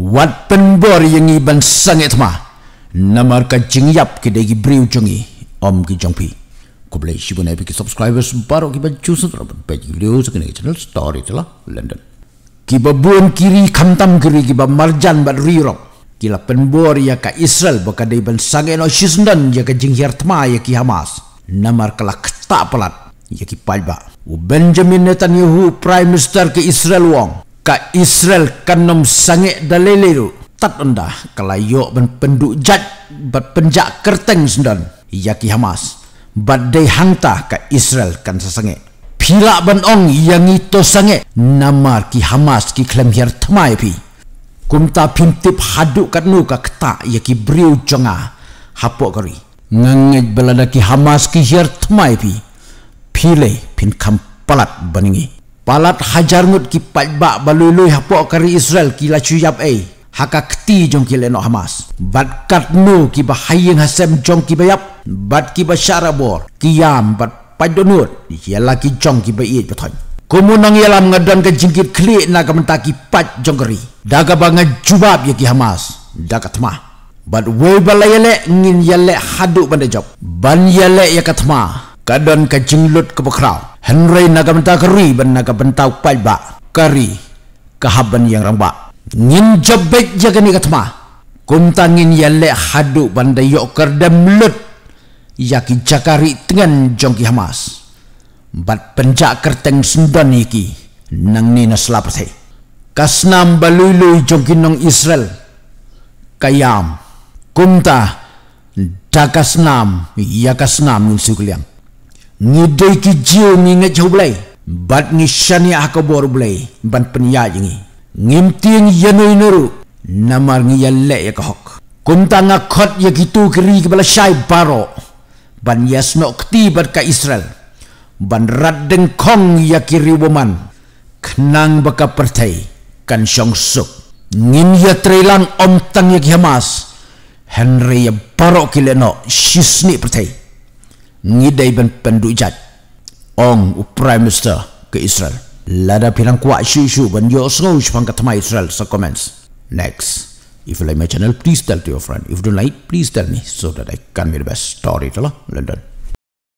wat penbor yang iban sangit ma nama ka jingyap ki de gibri ujungi om ki jongpi ku boleh shibu nebi ki subscribers baru ki ban chusu rob video su kene channel story telah london ki babun kiri kantam kiri ki bab marjan bad riro ki la penbor ya ka israel ba ka de ban sangai no shisndan ya ka jingyar tma ya ki hamas namar kala kta pelat ya ki palba u benjamin netanyahu prime minister ki israel wong ka Israel kanom sangit daliliru. ru tat unda kalayo penduk jat ber penjak kerteng sundan yaki Hamas bad dei hangta ka Israel kan sasange pila ben ong yang itu sange nama ki Hamas ki klem hier tmai pi kumta pintip haduk kat nu ka kta yaki briu jonga hapo kari ngengit belada ki Hamas ki hier tmai pi pile pin kampalat beningi palat hajar ngut ki pajba baluluy hapo kari Israel ki lachu yap ei haka kti jong ki leno Hamas bat kat nu ki bahayeng hasem jong ki bayap bat ki basharabor ki yam bat padonut yela ki jong ki bayit betoy kumu nang yalam ngadan ke jingkit kli na kamenta ki pat jong kari daga banga jubab ye ki Hamas daga tma bat we balayele ngin yale haduk bande job ban yale ye katma kadon ke jinglut ke bekraw Henry naga bentak kari ban naga bentak palba kari kahaban yang rangba ngin jebek jaga ni katma kumta ngin yale hadu banda yok kerda mulut yaki jakari dengan jongki hamas bat penjak kerteng sundan iki nang ni naslapate kasnam balulu jongki nong israel kayam kumta dakasnam yakasnam ngin sukliang Nyidai ki jiu ni ngat jauh belai. Bat ni syani aku ah bor belai. Ban penyia je ni. Ngimti yang yanu inuru. Namar ni yang lek ya kahok. Kumta ngakot ya gitu kiri kepala syai baro. Ban yasno kti bat ka Israel. Ban rat dengkong ya kiri waman. Kenang baka pertai. Kan syong suk. Ngin ya terilang om tang ya kihamas. Henry ya baro kilenok. Shisni pertai ni day ban pandu jat ong u prime minister ke israel lada pirang kuat shu shu ban yo so shu pang katma israel so comments next if you like my channel please tell to your friend if you don't like please tell me so that i can make the best story to london